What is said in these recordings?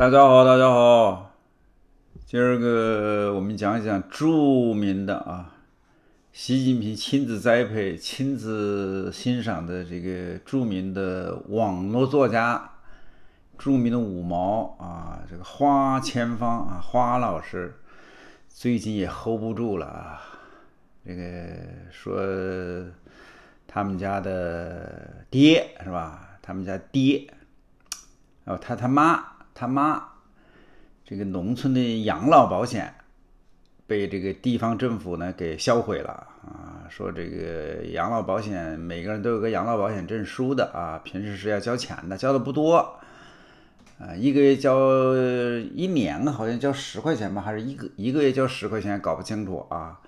大家好，大家好，今儿个我们讲一讲著名的啊，习近平亲自栽培、亲自欣赏的这个著名的网络作家，著名的五毛啊，这个花千芳啊，花老师最近也 hold 不住了啊，这个说他们家的爹是吧？他们家爹哦，他他妈。他妈，这个农村的养老保险被这个地方政府呢给销毁了啊！说这个养老保险每个人都有个养老保险证书的啊，平时是要交钱的，交的不多，啊，一个月交一年好像交十块钱吧，还是一个一个月交十块钱，搞不清楚啊。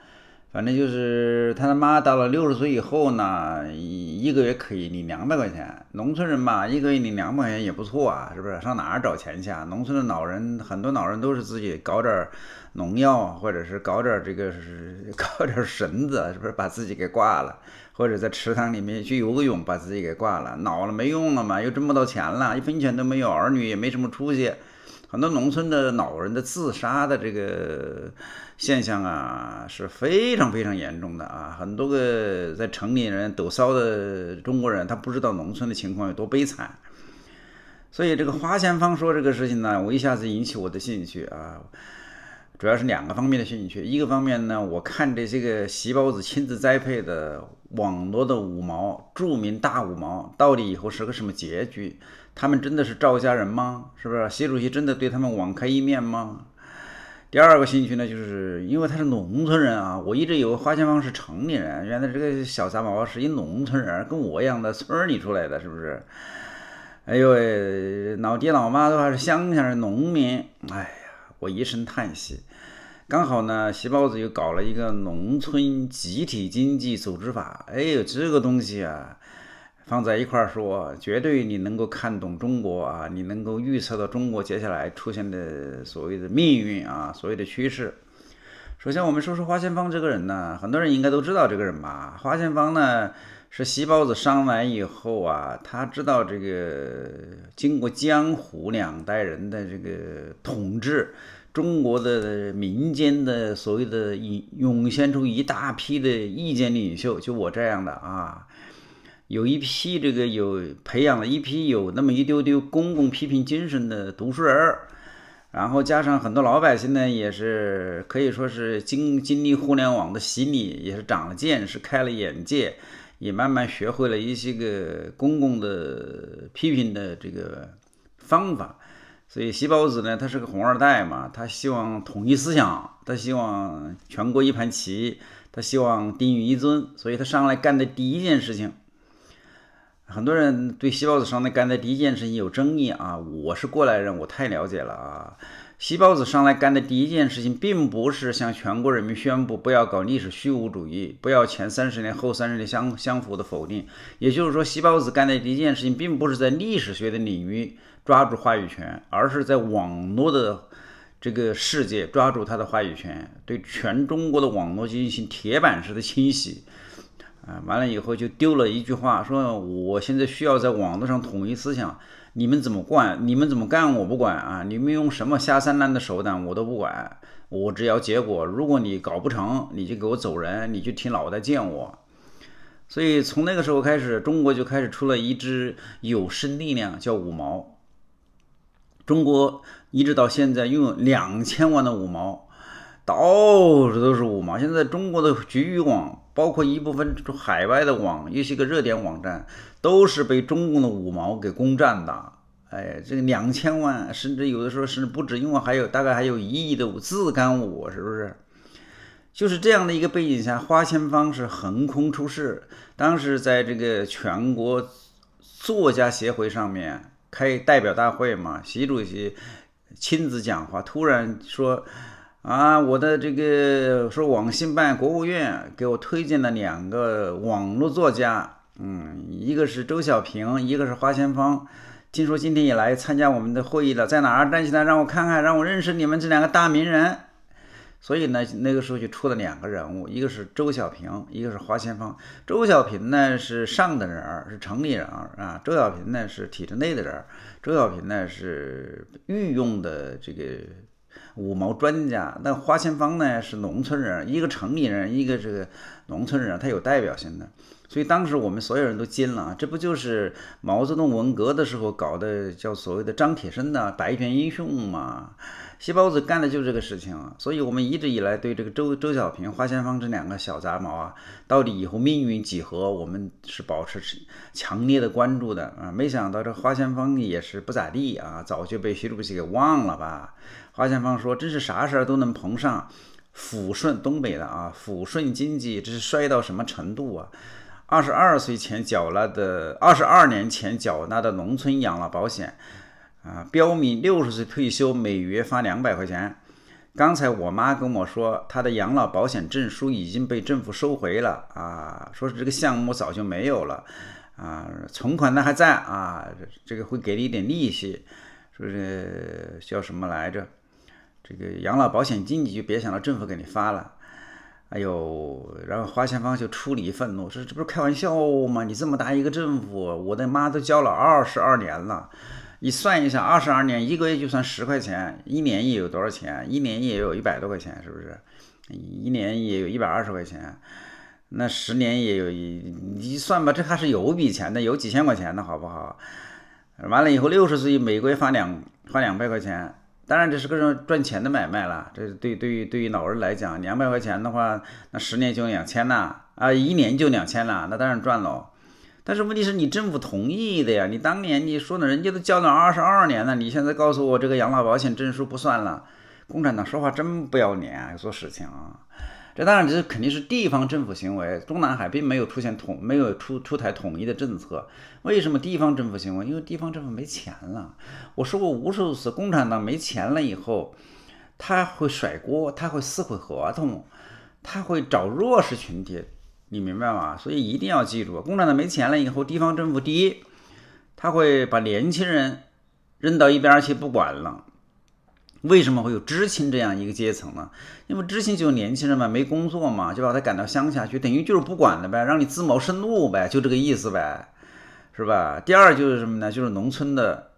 反正就是他的妈到了六十岁以后呢，一一个月可以领两百块钱。农村人嘛，一个月领两百块钱也不错啊，是不是？上哪儿找钱去啊？农村的老人，很多老人都是自己搞点农药，或者是搞点这个是搞点绳子，是不是把自己给挂了？或者在池塘里面去游个泳，把自己给挂了。老了没用了嘛，又挣不到钱了，一分钱都没有，儿女也没什么出息。很多农村的老人的自杀的这个现象啊，是非常非常严重的啊。很多个在城里人抖骚的中国人，他不知道农村的情况有多悲惨。所以这个花钱方说这个事情呢，我一下子引起我的兴趣啊。主要是两个方面的兴趣，一个方面呢，我看这些个席包子亲自栽培的网络的五毛，著名大五毛，到底以后是个什么结局？他们真的是赵家人吗？是不是习主席真的对他们网开一面吗？第二个兴趣呢，就是因为他是农村人啊，我一直以为花千芳是城里人，原来这个小杂毛是一农村人，跟我一样的村里出来的，是不是？哎呦喂，老爹老妈的话是乡下人，农民，哎呀，我一声叹息。刚好呢，习包子又搞了一个农村集体经济组织法，哎呦，这个东西啊。放在一块儿说，绝对你能够看懂中国啊，你能够预测到中国接下来出现的所谓的命运啊，所谓的趋势。首先，我们说说花千芳这个人呢，很多人应该都知道这个人吧？花千芳呢是西包子上来以后啊，他知道这个经过江湖两代人的这个统治，中国的民间的所谓的涌涌现出一大批的意见领袖，就我这样的啊。有一批这个有培养了一批有那么一丢丢公共批评精神的读书人，然后加上很多老百姓呢，也是可以说是经经历互联网的洗礼，也是长了见，识，开了眼界，也慢慢学会了一些个公共的批评的这个方法。所以习包子呢，他是个红二代嘛，他希望统一思想，他希望全国一盘棋，他希望定于一尊，所以他上来干的第一件事情。很多人对细包子上来干的第一件事情有争议啊，我是过来人，我太了解了啊。细包子上来干的第一件事情，并不是向全国人民宣布不要搞历史虚无主义，不要前三十年后三十年相相符的否定。也就是说，细包子干的第一件事情，并不是在历史学的领域抓住话语权，而是在网络的这个世界抓住他的话语权，对全中国的网络进行铁板式的清洗。啊，完了以后就丢了一句话，说我现在需要在网络上统一思想，你们怎么惯，你们怎么干我不管啊，你们用什么下三滥的手段我都不管，我只要结果。如果你搞不成，你就给我走人，你就提脑袋见我。所以从那个时候开始，中国就开始出了一支有生力量，叫五毛。中国一直到现在拥有两千万的五毛，到处都是五毛。现在中国的局域网。包括一部分海外的网，一些个热点网站，都是被中共的五毛给攻占的。哎，这个两千万，甚至有的时候甚至不止，因为还有大概还有一亿的自干五，是不是？就是这样的一个背景下，花钱方是横空出世。当时在这个全国作家协会上面开代表大会嘛，习主席亲自讲话，突然说。啊，我的这个说网信办、国务院给我推荐了两个网络作家，嗯，一个是周小平，一个是花千芳。听说今天也来参加我们的会议了，在哪儿？站起来，让我看看，让我认识你们这两个大名人。所以呢，那个时候就出了两个人物，一个是周小平，一个是花千芳。周小平呢是上等人，是城里人啊。周小平呢是体制内的人，周小平呢是御用的这个。五毛专家，那花钱方呢？是农村人，一个城里人，一个这个农村人，他有代表性的。所以当时我们所有人都惊了，这不就是毛泽东文革的时候搞的叫所谓的张铁生的“白拳英雄”嘛？细包子干的就是这个事情。所以我们一直以来对这个周周小平、花千芳这两个小杂毛啊，到底以后命运几何，我们是保持强烈的关注的啊。没想到这花千芳也是不咋地啊，早就被习主席给忘了吧。花千芳说：“真是啥事儿都能碰上，抚顺东北的啊，抚顺经济这是衰到什么程度啊？”二十二岁前缴纳的，二十二年前缴纳的农村养老保险，啊，标明六十岁退休，每月发两百块钱。刚才我妈跟我说，她的养老保险证书已经被政府收回了啊，说是这个项目早就没有了啊，存款呢还在啊，这个会给你一点利息，说是叫什么来着？这个养老保险金你就别想到政府给你发了。哎呦，然后花钱方就出理愤怒，说这不是开玩笑吗？你这么大一个政府，我的妈都交了二十二年了，你算一下，二十二年一个月就算十块钱，一年也有多少钱？一年也有一百多块钱，是不是？一年也有一百二十块钱，那十年也有一，你算吧，这还是有笔钱的，有几千块钱的好不好？完了以后六十岁每个月发两发两百块钱。当然这是个赚钱的买卖了，这对对于对于老人来讲，两百块钱的话，那十年就两千了啊，一年就两千了，那当然赚喽。但是问题是，你政府同意的呀，你当年你说呢，人家都交了二十二年了，你现在告诉我这个养老保险证书不算了，共产党说话真不要脸，做事情。啊。这当然，这肯定是地方政府行为。中南海并没有出现统，没有出出台统一的政策。为什么地方政府行为？因为地方政府没钱了。我说过无数次，共产党没钱了以后，他会甩锅，他会撕毁合同，他会找弱势群体，你明白吗？所以一定要记住，共产党没钱了以后，地方政府第一，他会把年轻人扔到一边去不管了。为什么会有知青这样一个阶层呢？因为知青就是年轻人嘛，没工作嘛，就把他赶到乡下去，等于就是不管了呗，让你自谋生路呗，就这个意思呗，是吧？第二就是什么呢？就是农村的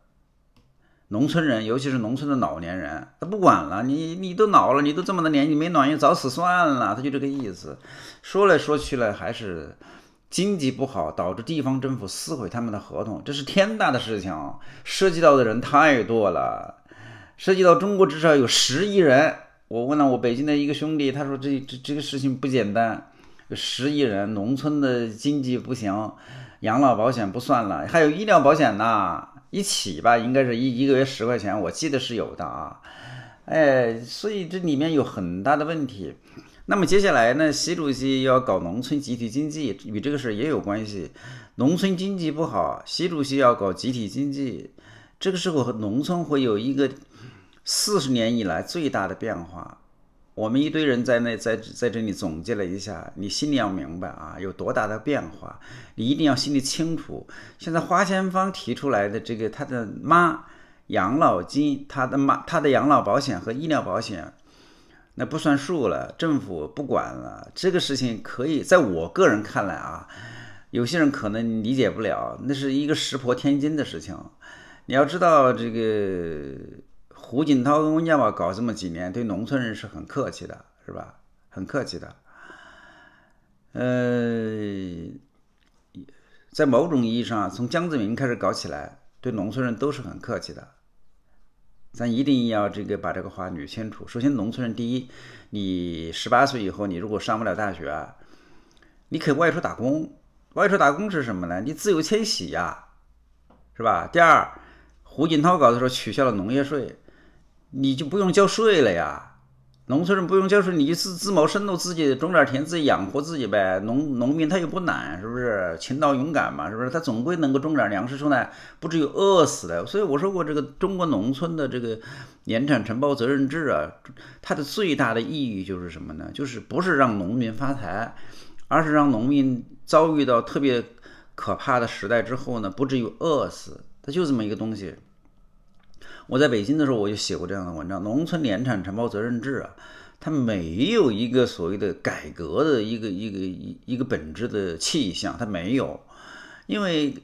农村人，尤其是农村的老年人，他不管了，你你都老了，你都这么多年，你没暖意，早死算了，他就这个意思。说来说去了，还是经济不好导致地方政府撕毁他们的合同，这是天大的事情，涉及到的人太多了。涉及到中国至少有十亿人，我问了我北京的一个兄弟，他说这这这个事情不简单，有十亿人，农村的经济不行，养老保险不算了，还有医疗保险呢，一起吧，应该是一一个月十块钱，我记得是有的啊，哎，所以这里面有很大的问题。那么接下来呢，习主席要搞农村集体经济，与这个事也有关系，农村经济不好，习主席要搞集体经济。这个时候，农村会有一个四十年以来最大的变化。我们一堆人在那，在在这里总结了一下，你心里要明白啊，有多大的变化，你一定要心里清楚。现在花钱方提出来的这个，他的妈养老金，他的妈他的养老保险和医疗保险，那不算数了，政府不管了。这个事情可以，在我个人看来啊，有些人可能理解不了，那是一个石破天惊的事情。你要知道，这个胡锦涛跟温家宝搞这么几年，对农村人是很客气的，是吧？很客气的。呃，在某种意义上，从江泽民开始搞起来，对农村人都是很客气的。咱一定要这个把这个话捋清楚。首先，农村人第一，你十八岁以后，你如果上不了大学你可以外出打工。外出打工是什么呢？你自由迁徙呀，是吧？第二。胡锦涛搞的时候取消了农业税，你就不用交税了呀。农村人不用交税，你就自自谋生路，自己种点田，自己养活自己呗。农农民他又不懒，是不是勤劳勇敢嘛？是不是他总归能够种点粮食出来，不至于饿死的。所以我说，过，这个中国农村的这个联产承包责任制啊，它的最大的意义就是什么呢？就是不是让农民发财，而是让农民遭遇到特别可怕的时代之后呢，不至于饿死。它就这么一个东西。我在北京的时候，我就写过这样的文章：农村联产承包责任制啊，它没有一个所谓的改革的一个一个一一个本质的气象，它没有。因为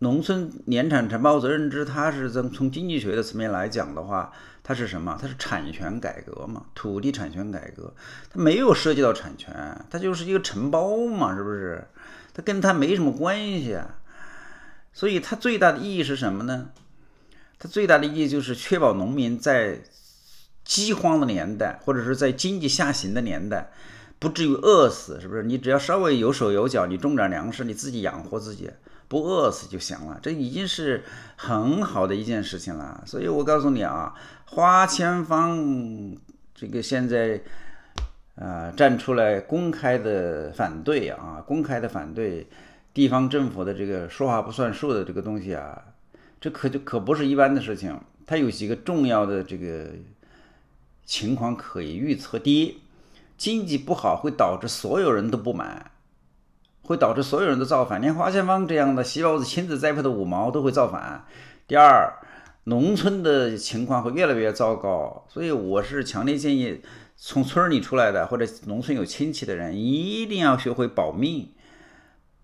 农村联产承包责任制，它是从从经济学的层面来讲的话，它是什么？它是产权改革嘛？土地产权改革，它没有涉及到产权，它就是一个承包嘛，是不是？它跟它没什么关系。啊。所以它最大的意义是什么呢？它最大的意义就是确保农民在饥荒的年代，或者是在经济下行的年代，不至于饿死，是不是？你只要稍微有手有脚，你种点粮食，你自己养活自己，不饿死就行了。这已经是很好的一件事情了。所以我告诉你啊，花千芳这个现在啊站出来公开的反对啊，公开的反对。地方政府的这个说话不算数的这个东西啊，这可就可不是一般的事情。它有几个重要的这个情况可以预测：第一，经济不好会导致所有人都不满，会导致所有人都造反，连花千芳这样的西包子亲自栽培的五毛都会造反。第二，农村的情况会越来越糟糕，所以我是强烈建议从村里出来的或者农村有亲戚的人一定要学会保命。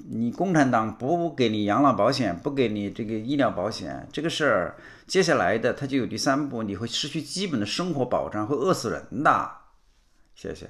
你共产党不给你养老保险，不给你这个医疗保险，这个事儿，接下来的他就有第三步，你会失去基本的生活保障，会饿死人的。谢谢。